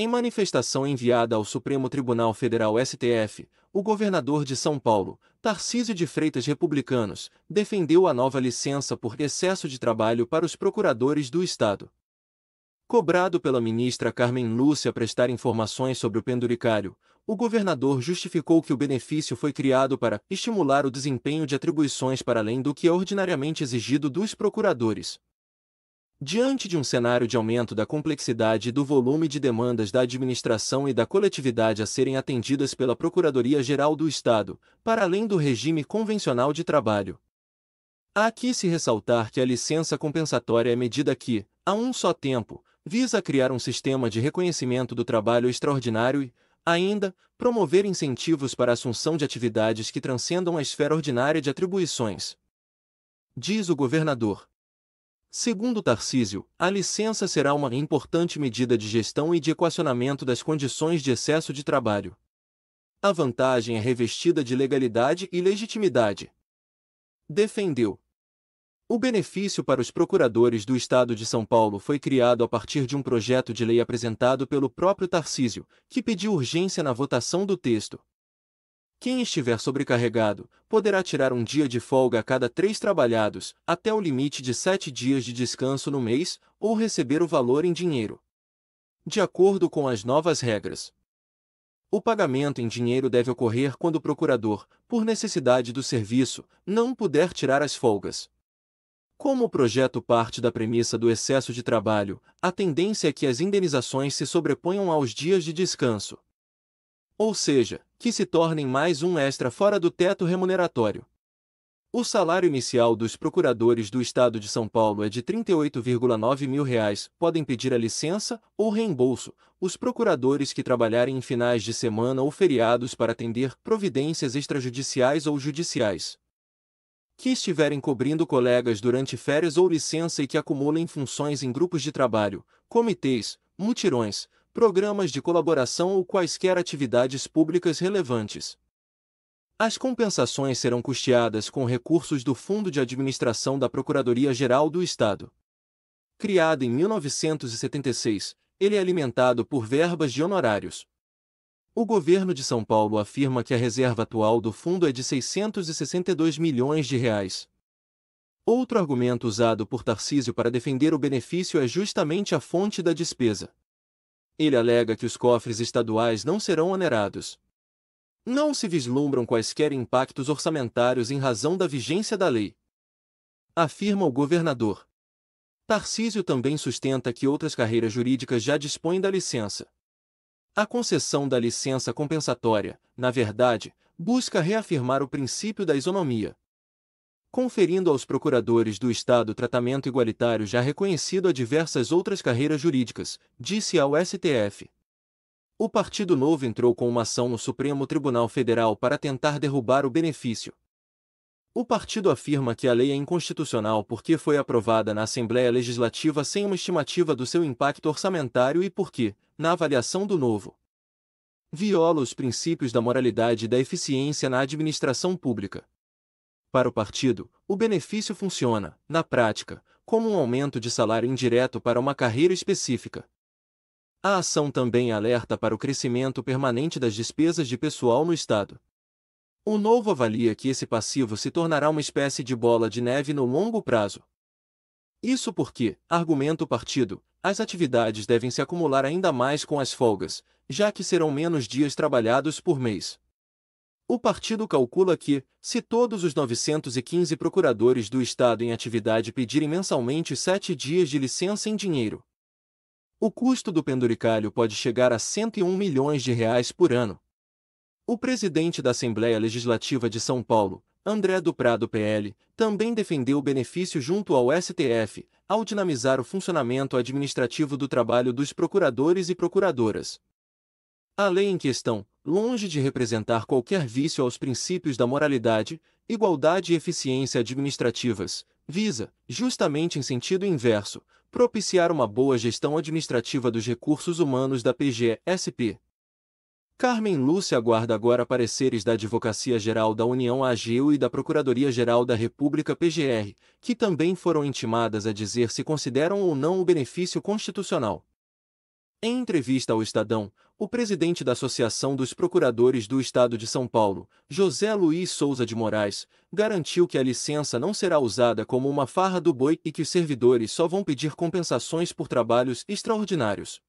Em manifestação enviada ao Supremo Tribunal Federal STF, o governador de São Paulo, Tarcísio de Freitas Republicanos, defendeu a nova licença por excesso de trabalho para os procuradores do Estado. Cobrado pela ministra Carmen Lúcia prestar informações sobre o penduricário, o governador justificou que o benefício foi criado para estimular o desempenho de atribuições para além do que é ordinariamente exigido dos procuradores, Diante de um cenário de aumento da complexidade e do volume de demandas da administração e da coletividade a serem atendidas pela Procuradoria-Geral do Estado, para além do regime convencional de trabalho. Há aqui se ressaltar que a licença compensatória é medida que, a um só tempo, visa criar um sistema de reconhecimento do trabalho extraordinário e, ainda, promover incentivos para a assunção de atividades que transcendam a esfera ordinária de atribuições. Diz o governador. Segundo Tarcísio, a licença será uma importante medida de gestão e de equacionamento das condições de excesso de trabalho. A vantagem é revestida de legalidade e legitimidade. Defendeu. O benefício para os procuradores do Estado de São Paulo foi criado a partir de um projeto de lei apresentado pelo próprio Tarcísio, que pediu urgência na votação do texto. Quem estiver sobrecarregado, poderá tirar um dia de folga a cada três trabalhados, até o limite de sete dias de descanso no mês, ou receber o valor em dinheiro. De acordo com as novas regras, o pagamento em dinheiro deve ocorrer quando o procurador, por necessidade do serviço, não puder tirar as folgas. Como o projeto parte da premissa do excesso de trabalho, a tendência é que as indenizações se sobreponham aos dias de descanso. Ou seja, que se tornem mais um extra fora do teto remuneratório. O salário inicial dos procuradores do Estado de São Paulo é de R$ 38,9 mil. Reais. Podem pedir a licença ou reembolso os procuradores que trabalharem em finais de semana ou feriados para atender providências extrajudiciais ou judiciais. Que estiverem cobrindo colegas durante férias ou licença e que acumulem funções em grupos de trabalho, comitês, mutirões, programas de colaboração ou quaisquer atividades públicas relevantes. As compensações serão custeadas com recursos do Fundo de Administração da Procuradoria-Geral do Estado. Criado em 1976, ele é alimentado por verbas de honorários. O governo de São Paulo afirma que a reserva atual do fundo é de 662 milhões de reais. Outro argumento usado por Tarcísio para defender o benefício é justamente a fonte da despesa ele alega que os cofres estaduais não serão onerados. Não se vislumbram quaisquer impactos orçamentários em razão da vigência da lei. Afirma o governador. Tarcísio também sustenta que outras carreiras jurídicas já dispõem da licença. A concessão da licença compensatória, na verdade, busca reafirmar o princípio da isonomia, conferindo aos procuradores do Estado tratamento igualitário já reconhecido a diversas outras carreiras jurídicas, disse ao STF. O Partido Novo entrou com uma ação no Supremo Tribunal Federal para tentar derrubar o benefício. O partido afirma que a lei é inconstitucional porque foi aprovada na Assembleia Legislativa sem uma estimativa do seu impacto orçamentário e porque, na avaliação do novo, viola os princípios da moralidade e da eficiência na administração pública. Para o partido, o benefício funciona, na prática, como um aumento de salário indireto para uma carreira específica. A ação também alerta para o crescimento permanente das despesas de pessoal no Estado. O novo avalia que esse passivo se tornará uma espécie de bola de neve no longo prazo. Isso porque, argumenta o partido, as atividades devem se acumular ainda mais com as folgas, já que serão menos dias trabalhados por mês. O partido calcula que, se todos os 915 procuradores do Estado em atividade pedirem mensalmente sete dias de licença em dinheiro, o custo do penduricalho pode chegar a 101 milhões de reais por ano. O presidente da Assembleia Legislativa de São Paulo, André do Prado PL, também defendeu o benefício junto ao STF, ao dinamizar o funcionamento administrativo do trabalho dos procuradores e procuradoras. A lei em questão, longe de representar qualquer vício aos princípios da moralidade, igualdade e eficiência administrativas, visa, justamente em sentido inverso, propiciar uma boa gestão administrativa dos recursos humanos da PGSP. Carmen Lúcia aguarda agora pareceres da Advocacia Geral da União AGU e da Procuradoria Geral da República PGR, que também foram intimadas a dizer se consideram ou não o benefício constitucional. Em entrevista ao Estadão, o presidente da Associação dos Procuradores do Estado de São Paulo, José Luiz Souza de Moraes, garantiu que a licença não será usada como uma farra do boi e que os servidores só vão pedir compensações por trabalhos extraordinários.